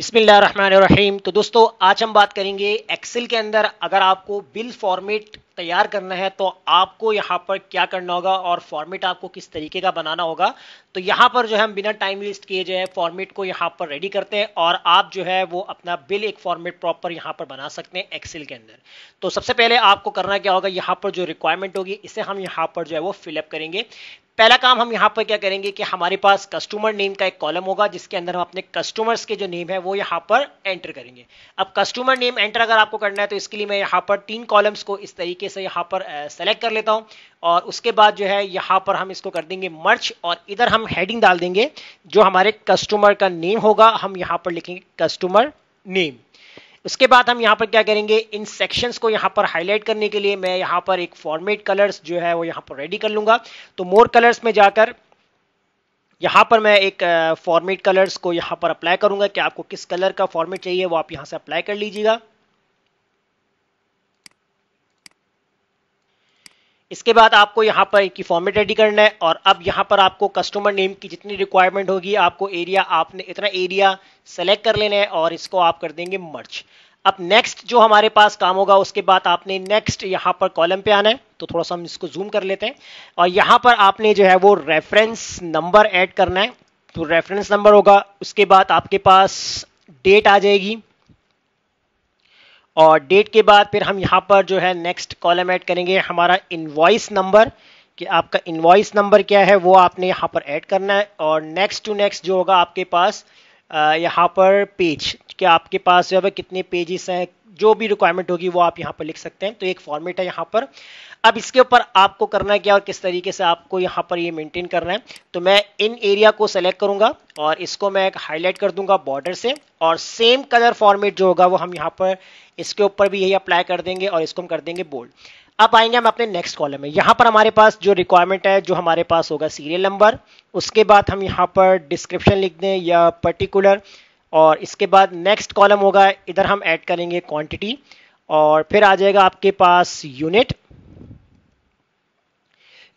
बिस्मिल्लाह रहमान रहीम तो दोस्तों आज हम बात करेंगे एक्सेल के अंदर अगर आपको बिल फॉर्मेट तैयार करना है तो आपको यहाँ पर क्या करना होगा और फॉर्मेट आपको किस तरीके का बनाना होगा तो यहाँ पर जो है हम बिना टाइम वेस्ट किए जो है फॉर्मेट को यहाँ पर रेडी करते हैं और आप जो है वो अपना बिल एक फॉर्मेट प्रॉपर यहाँ पर बना सकते हैं एक्सेल के अंदर तो सबसे पहले आपको करना क्या होगा यहाँ पर जो रिक्वायरमेंट होगी इसे हम यहाँ पर जो है वो फिलअप करेंगे पहला काम हम यहाँ पर क्या करेंगे कि हमारे पास कस्टमर नेम का एक कॉलम होगा जिसके अंदर हम अपने कस्टमर्स के जो नेम है वो यहाँ पर एंटर करेंगे अब कस्टमर नेम एंटर अगर आपको करना है तो इसके लिए मैं यहाँ पर तीन कॉलम्स को इस तरीके तरीके से यहाँ पर सेलेक्ट कर लेता हूँ और उसके बाद जो है यहाँ पर हम इसको कर देंगे मर्च और इधर हम हेडिंग डाल देंगे जो हमारे कस्टमर का नेम होगा हम यहाँ पर लिखेंगे कस्टमर नेम उसके बाद हम यहाँ पर क्या करेंगे इन सेक्शंस को यहाँ पर हाईलाइट करने के लिए मैं यहाँ पर एक फॉर्मेट कलर्स जो है वो यहाँ पर रेडी कर लूँगा तो मोर कलर्स में जाकर यहाँ पर मैं एक फॉर्मेट कलर्स को यहाँ पर अप्लाई करूँगा कि आपको किस कलर का फॉर्मेट चाहिए वो आप यहाँ से अप्लाई कर लीजिएगा इसके बाद आपको यहाँ पर एक फॉर्मेट रेडी करना है और अब यहाँ पर आपको कस्टमर नेम की जितनी रिक्वायरमेंट होगी आपको एरिया आपने इतना एरिया सेलेक्ट कर लेना है और इसको आप कर देंगे मर्च अब नेक्स्ट जो हमारे पास काम होगा उसके बाद आपने नेक्स्ट यहाँ पर कॉलम पे आना है तो थोड़ा सा हम इसको जूम कर लेते हैं और यहाँ पर आपने जो है वो रेफरेंस नंबर एड करना है तो रेफरेंस नंबर होगा उसके बाद आपके पास डेट आ जाएगी और डेट के बाद फिर हम यहाँ पर जो है नेक्स्ट कॉलम ऐड करेंगे हमारा इन्वॉइस नंबर कि आपका इन्वॉइस नंबर क्या है वो आपने यहाँ पर ऐड करना है और नेक्स्ट टू नेक्स्ट जो होगा आपके पास यहाँ पर पेज कि आपके पास जो है कितने पेजेस हैं जो भी रिक्वायरमेंट होगी वो आप यहाँ पर लिख सकते हैं तो एक फॉर्मेट है यहाँ पर अब इसके ऊपर आपको करना क्या और किस तरीके से आपको यहाँ पर ये मेंटेन करना है तो मैं इन एरिया को सेलेक्ट करूंगा और इसको मैं एक हाईलाइट कर दूंगा बॉर्डर से और सेम कलर फॉर्मेट जो होगा वो हम यहाँ पर इसके ऊपर भी यही अप्लाई कर देंगे और इसको हम कर देंगे बोल्ड अब आएंगे हम अपने नेक्स्ट कॉलम में यहाँ पर हमारे पास जो रिक्वायरमेंट है जो हमारे पास होगा सीरियल नंबर उसके बाद हम यहाँ पर डिस्क्रिप्शन लिख दें या पर्टिकुलर और इसके बाद नेक्स्ट कॉलम होगा इधर हम ऐड करेंगे क्वांटिटी और फिर आ जाएगा आपके पास यूनिट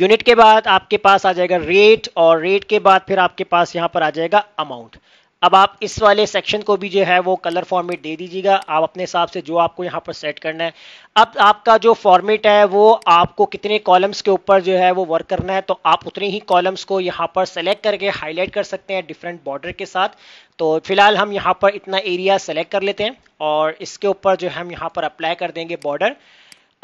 यूनिट के बाद आपके पास आ जाएगा रेट और रेट के बाद फिर आपके पास यहाँ पर आ जाएगा अमाउंट अब आप इस वाले सेक्शन को भी जो है वो कलर फॉर्मेट दे दीजिएगा आप अपने हिसाब से जो आपको यहाँ पर सेट करना है अब आपका जो फॉर्मेट है वो आपको कितने कॉलम्स के ऊपर जो है वो वर्क करना है तो आप उतने ही कॉलम्स को यहाँ पर सेलेक्ट करके हाईलाइट कर सकते हैं डिफरेंट बॉर्डर के साथ तो फिलहाल हम यहाँ पर इतना एरिया सेलेक्ट कर लेते हैं और इसके ऊपर जो है हम यहाँ पर अप्लाई कर देंगे बॉर्डर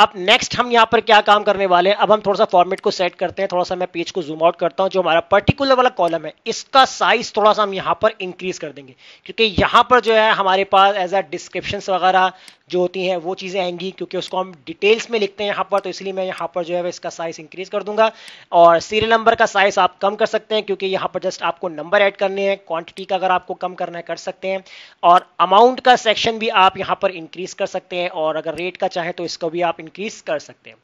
अब नेक्स्ट हम यहाँ पर क्या काम करने वाले हैं अब हम थोड़ा सा फॉर्मेट को सेट करते हैं थोड़ा सा मैं पेज को जूम आउट करता हूँ जो हमारा पर्टिकुलर वाला कॉलम है इसका साइज थोड़ा सा हम यहाँ पर इंक्रीज कर देंगे क्योंकि यहाँ पर जो है हमारे पास एज अ डिस्क्रिप्शन वगैरह जो होती हैं वो चीज़ें आएंगी क्योंकि उसको हम डिटेल्स में लिखते हैं यहाँ पर तो इसलिए मैं यहाँ पर जो है इसका साइज़ इंक्रीज़ कर दूंगा और सीरियल नंबर का साइज़ आप कम कर सकते हैं क्योंकि यहाँ पर जस्ट आपको नंबर ऐड करने हैं क्वांटिटी का अगर आपको कम करना है कर सकते हैं और अमाउंट का सेक्शन भी आप यहाँ पर इंक्रीज़ कर सकते हैं और अगर रेट का चाहें तो इसको भी आप इंक्रीज़ कर सकते हैं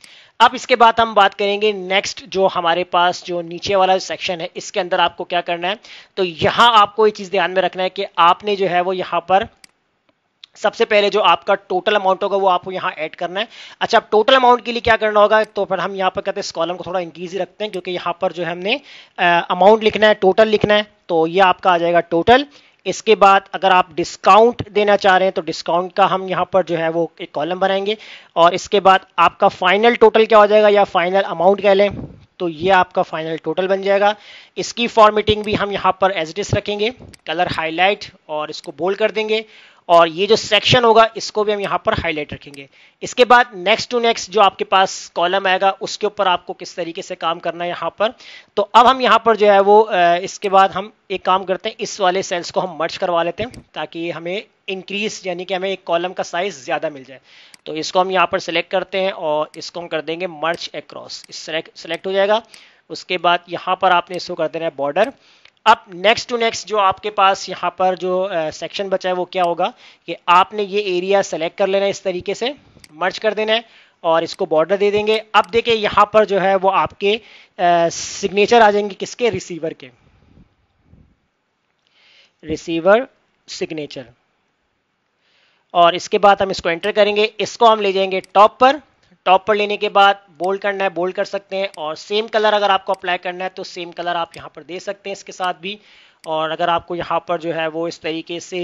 अब इसके बाद हम बात करेंगे नेक्स्ट जो हमारे पास जो नीचे वाला सेक्शन है इसके अंदर आपको क्या करना है तो यहाँ आपको ये चीज़ ध्यान में रखना है कि आपने जो है वो यहाँ पर सबसे पहले जो आपका टोटल अमाउंट होगा वो आपको यहाँ ऐड करना है अच्छा अब टोटल अमाउंट के लिए क्या करना होगा तो फिर हम यहाँ पर कहते हैं इस कॉलम को थोड़ा इंक्रीज ही रखते हैं क्योंकि यहाँ पर जो है हमने अमाउंट लिखना है टोटल लिखना है तो ये आपका आ जाएगा टोटल इसके बाद अगर आप डिस्काउंट देना चाह रहे हैं तो डिस्काउंट का हम यहाँ पर जो है वो एक कॉलम बनाएंगे और इसके बाद आपका फाइनल टोटल क्या हो जाएगा या फाइनल अमाउंट कह लें तो ये आपका फाइनल टोटल बन जाएगा इसकी फॉर्मेटिंग भी हम यहाँ पर एज रखेंगे कलर हाईलाइट और इसको बोल्ड कर देंगे और ये जो सेक्शन होगा इसको भी हम यहाँ पर हाईलाइट रखेंगे इसके बाद नेक्स्ट टू नेक्स्ट जो आपके पास कॉलम आएगा उसके ऊपर आपको किस तरीके से काम करना है यहाँ पर तो अब हम यहाँ पर जो है वो इसके बाद हम एक काम करते हैं इस वाले सेल्स को हम मर्ज करवा लेते हैं ताकि हमें इंक्रीज यानी कि हमें एक कॉलम का साइज ज़्यादा मिल जाए तो इसको हम यहाँ पर सिलेक्ट करते हैं और इसको हम कर देंगे मर्च एक्रॉस सेलेक्ट हो जाएगा उसके बाद यहाँ पर आपने इसको कर देना है बॉर्डर अब नेक्स्ट टू नेक्स्ट जो आपके पास यहाँ पर जो सेक्शन बचा है वो क्या होगा कि आपने ये एरिया सेलेक्ट कर लेना है इस तरीके से मर्ज कर देना है और इसको बॉर्डर दे देंगे अब देखिए यहाँ पर जो है वो आपके सिग्नेचर आ जाएंगे किसके रिसीवर के रिसीवर सिग्नेचर और इसके बाद हम इसको एंटर करेंगे इसको हम ले जाएंगे टॉप पर टॉप पर लेने के बाद बोल्ड करना है बोल्ड कर सकते हैं और सेम कलर अगर आपको अप्लाई करना है तो सेम कलर आप यहाँ पर दे सकते हैं इसके साथ भी और अगर आपको यहाँ पर जो है वो इस तरीके से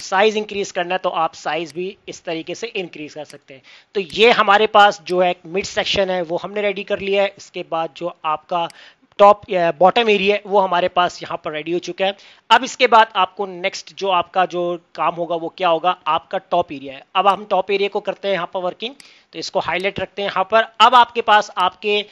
साइज़ इंक्रीज़ करना है तो आप साइज़ भी इस तरीके से इंक्रीज़ कर सकते हैं तो ये हमारे पास जो है मिड सेक्शन है वो हमने रेडी कर लिया है इसके बाद जो आपका टॉप बॉटम एरिया है वो हमारे पास यहाँ पर रेडी हो चुका है अब इसके बाद आपको नेक्स्ट जो आपका जो काम होगा वो क्या होगा आपका टॉप एरिया है अब हम टॉप एरिया को करते हैं यहाँ पर वर्किंग तो इसको हाईलाइट रखते हैं यहाँ पर अब आपके पास आपके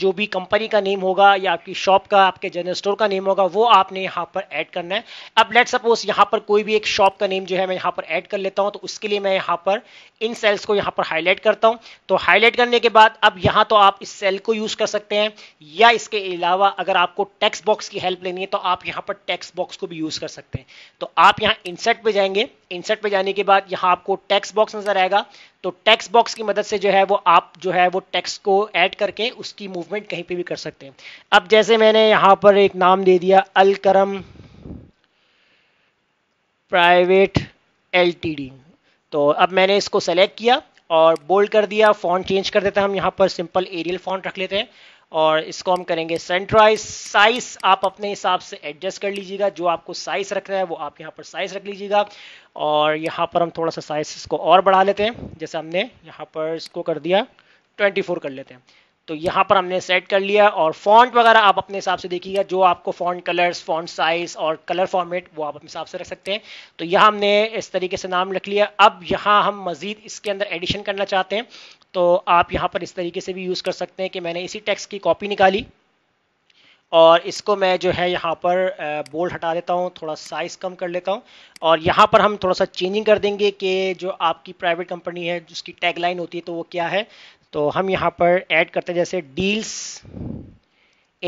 जो भी कंपनी का नेम होगा या आपकी शॉप का आपके जनरल स्टोर का नेम होगा वो आपने यहाँ पर ऐड करना है अब लेट सपोज यहाँ पर कोई भी एक शॉप का नेम जो है मैं यहाँ पर ऐड कर लेता हूँ तो उसके लिए मैं यहाँ पर इन सेल्स को यहाँ पर हाईलाइट करता हूँ तो हाईलाइट करने के बाद अब यहाँ तो आप इस सेल को यूज़ कर सकते हैं या इसके अलावा अगर आपको टेक्स बॉक्स की हेल्प लेनी है तो आप यहाँ पर टेक्स बॉक्स को भी यूज़ कर सकते हैं तो आप यहाँ इंसेट पर जाएंगे इंसेट पर जाने के बाद यहाँ आपको टेक्स बॉक्स नजर आएगा तो टेक्स्ट बॉक्स की मदद से जो है वो आप जो है वो टेक्स्ट को ऐड करके उसकी मूवमेंट कहीं पे भी कर सकते हैं अब जैसे मैंने यहां पर एक नाम दे दिया अलकरम प्राइवेट एलटीडी तो अब मैंने इसको सेलेक्ट किया और बोल्ड कर दिया फॉन्ट चेंज कर देते हैं हम यहाँ पर सिंपल एरियल फॉन्ट रख लेते हैं और इसको हम करेंगे सेंट्राइज साइज आप अपने हिसाब से एडजस्ट कर लीजिएगा जो आपको साइज रखना है वो आप यहाँ पर साइज रख लीजिएगा और यहाँ पर हम थोड़ा सा साइज इसको और बढ़ा लेते हैं जैसे हमने यहाँ पर इसको कर दिया 24 कर लेते हैं तो यहाँ पर हमने सेट कर लिया और फॉन्ट वगैरह आप अपने हिसाब से देखिएगा जो आपको फॉन्ट कलर्स फॉन्ट साइज और कलर फॉर्मेट वो आप अपने हिसाब से रख सकते हैं तो यहाँ हमने इस तरीके से नाम रख लिया अब यहाँ हम मज़ीद इसके अंदर एडिशन करना चाहते हैं तो आप यहाँ पर इस तरीके से भी यूज़ कर सकते हैं कि मैंने इसी टेक्स्ट की कॉपी निकाली और इसको मैं जो है यहाँ पर बोल्ड हटा देता हूँ थोड़ा साइज़ कम कर लेता हूँ और यहाँ पर हम थोड़ा सा चेंजिंग कर देंगे कि जो आपकी प्राइवेट कंपनी है जिसकी टैगलाइन होती है तो वो क्या है तो हम यहाँ पर ऐड करते हैं जैसे deals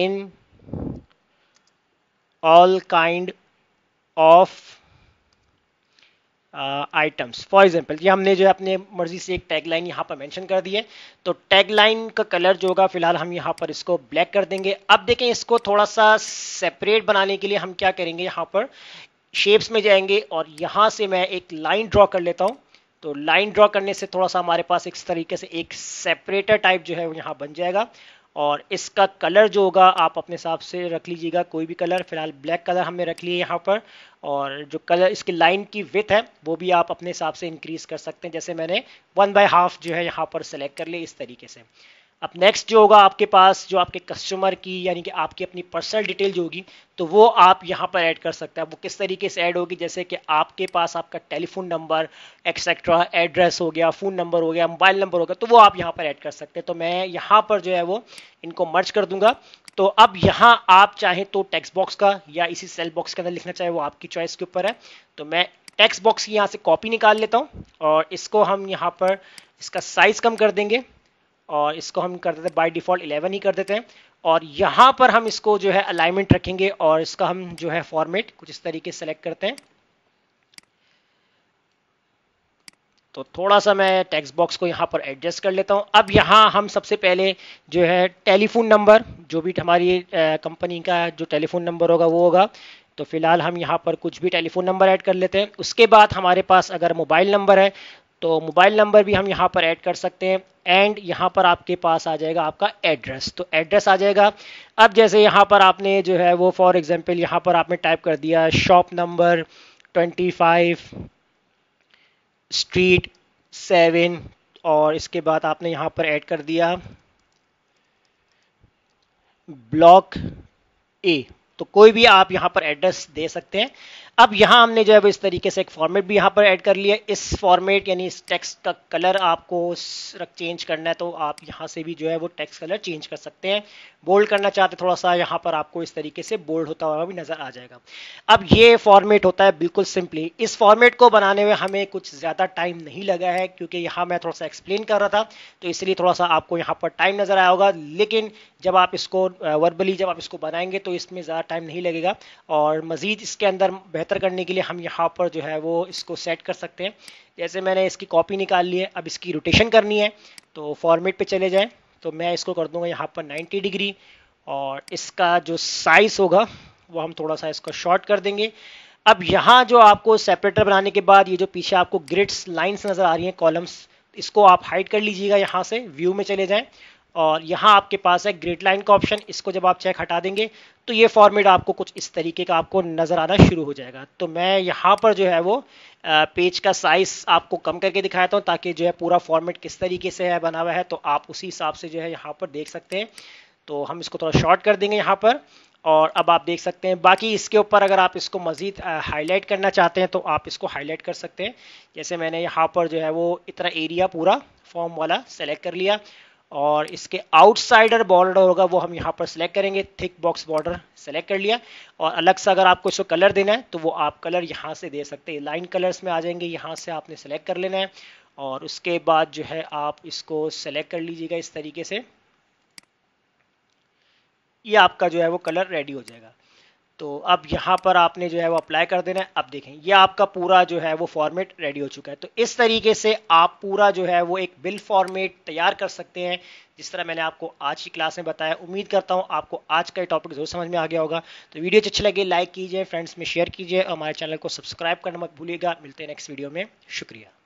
in all kind of items for example ये हमने जो है अपने मर्जी से एक टैग लाइन यहाँ पर मेंशन कर दी है तो टैग लाइन का कलर जो होगा फिलहाल हम यहाँ पर इसको ब्लैक कर देंगे अब देखें इसको थोड़ा सा सेपरेट बनाने के लिए हम क्या करेंगे यहाँ पर शेप्स में जाएंगे और यहाँ से मैं एक लाइन ड्रॉ कर लेता हूँ तो लाइन ड्रॉ करने से थोड़ा सा हमारे पास इस तरीके से एक सेपरेटर टाइप जो है वो यहाँ बन जाएगा और इसका कलर जो होगा आप अपने हिसाब से रख लीजिएगा कोई भी कलर फिलहाल ब्लैक कलर हमने रख लिए यहाँ पर और जो कलर इसकी लाइन की विथ है वो भी आप अपने हिसाब से इंक्रीज़ कर सकते हैं जैसे मैंने वन बाय हाफ जो है यहाँ पर सेलेक्ट कर लिए इस तरीके से अब नेक्स्ट जो होगा आपके पास जो आपके कस्टमर की यानी कि आपकी अपनी पर्सनल डिटेल जो होगी तो वो आप यहाँ पर ऐड कर सकते हैं वो किस तरीके से ऐड होगी जैसे कि आपके पास आपका टेलीफोन नंबर एक्सेट्रा एड्रेस हो गया फ़ोन नंबर हो गया मोबाइल नंबर हो गया तो वो आप यहाँ पर ऐड कर सकते हैं तो मैं यहाँ पर जो है वो इनको मर्ज कर दूंगा तो अब यहाँ आप चाहें तो टेक्स बॉक्स का या इसी सेल बॉक्स के अंदर लिखना चाहे वो आपकी चॉइस के ऊपर है तो मैं टेक्स्ट बॉक्स की यहाँ से कॉपी निकाल लेता हूँ और इसको हम यहाँ पर इसका साइज़ कम कर देंगे और इसको हम कर देते हैं बाई डिफॉल्ट इलेवन ही कर देते हैं और यहाँ पर हम इसको जो है अलाइनमेंट रखेंगे और इसका हम जो है फॉर्मेट कुछ इस तरीके सेलेक्ट करते हैं तो थोड़ा सा मैं टेक्स्ट बॉक्स को यहाँ पर एडजस्ट कर लेता हूँ अब यहाँ हम सबसे पहले जो है टेलीफोन नंबर जो भी हमारी कंपनी का जो टेलीफोन नंबर होगा वो होगा तो फिलहाल हम यहाँ पर कुछ भी टेलीफोन नंबर ऐड कर लेते हैं उसके बाद हमारे पास अगर मोबाइल नंबर है तो मोबाइल नंबर भी हम यहाँ पर ऐड कर सकते हैं एंड यहाँ पर आपके पास आ जाएगा आपका एड्रेस तो एड्रेस आ जाएगा अब जैसे यहाँ पर आपने जो है वो फॉर एग्जांपल यहाँ पर आपने टाइप कर दिया शॉप नंबर 25 स्ट्रीट सेवन और इसके बाद आपने यहाँ पर ऐड कर दिया ब्लॉक ए तो कोई भी आप यहाँ पर एड्रेस दे सकते हैं अब यहां हमने जो है वो इस तरीके से एक फॉर्मेट भी यहां पर ऐड कर लिया इस फॉर्मेट यानी इस टेक्स्ट का कलर आपको चेंज करना है तो आप यहां से भी जो है वो टेक्स्ट कलर चेंज कर सकते हैं बोल्ड करना चाहते थोड़ा सा यहां पर आपको इस तरीके से बोल्ड होता हुआ भी नजर आ जाएगा अब ये फॉर्मेट होता है बिल्कुल सिंपली इस फॉर्मेट को बनाने में हमें कुछ ज्यादा टाइम नहीं लगा है क्योंकि यहाँ मैं थोड़ा सा एक्सप्लेन कर रहा था तो इसलिए थोड़ा सा आपको यहाँ पर टाइम नजर आया होगा लेकिन जब आप इसको वर्बली जब आप इसको बनाएंगे तो इसमें ज्यादा टाइम नहीं लगेगा और मजीद इसके अंदर बेहतर बेहतर करने के लिए हम यहाँ पर जो है वो इसको सेट कर सकते हैं जैसे मैंने इसकी कॉपी निकाल ली है अब इसकी रोटेशन करनी है तो फॉर्मेट पे चले जाएं तो मैं इसको कर दूंगा यहाँ पर 90 डिग्री और इसका जो साइज होगा वो हम थोड़ा सा इसको शॉर्ट कर देंगे अब यहाँ जो आपको सेपरेटर बनाने के बाद ये जो पीछे आपको ग्रिड्स लाइन्स नज़र आ रही हैं कॉलम्स इसको आप हाइड कर लीजिएगा यहाँ से व्यू में चले जाएँ और यहाँ आपके पास है ग्रेड लाइन का ऑप्शन इसको जब आप चेक हटा देंगे तो ये फॉर्मेट आपको कुछ इस तरीके का आपको नज़र आना शुरू हो जाएगा तो मैं यहाँ पर जो है वो पेज का साइज आपको कम करके दिखाता हूँ ताकि जो है पूरा फॉर्मेट किस तरीके से है बना हुआ है तो आप उसी हिसाब से जो है यहाँ पर देख सकते हैं तो हम इसको थोड़ा शॉर्ट कर देंगे यहाँ पर और अब आप देख सकते हैं बाकी इसके ऊपर अगर आप इसको मज़ीद हाईलाइट करना चाहते हैं तो आप इसको हाईलाइट कर सकते हैं जैसे मैंने यहाँ पर जो है वो इतना एरिया पूरा फॉर्म वाला सेलेक्ट कर लिया और इसके आउटसाइडर बॉर्डर होगा वो हम यहाँ पर सिलेक्ट करेंगे थिक बॉक्स बॉर्डर सेलेक्ट कर लिया और अलग से अगर आपको इसको कलर देना है तो वो आप कलर यहाँ से दे सकते हैं लाइन कलर्स में आ जाएंगे यहाँ से आपने सेलेक्ट कर लेना है और उसके बाद जो है आप इसको सेलेक्ट कर लीजिएगा इस तरीके से ये आपका जो है वो कलर रेडी हो जाएगा तो अब यहाँ पर आपने जो है वो अप्लाई कर देना है अब देखें ये आपका पूरा जो है वो फॉर्मेट रेडी हो चुका है तो इस तरीके से आप पूरा जो है वो एक बिल फॉर्मेट तैयार कर सकते हैं जिस तरह मैंने आपको आज की क्लास में बताया उम्मीद करता हूँ आपको आज का टॉपिक जरूर समझ में आ गया होगा तो वीडियो अच्छी लगे लाइक कीजिए फ्रेंड्स में शेयर कीजिए और हमारे चैनल को सब्सक्राइब करना मत भूलिएगा मिलते हैं नेक्स्ट वीडियो में शुक्रिया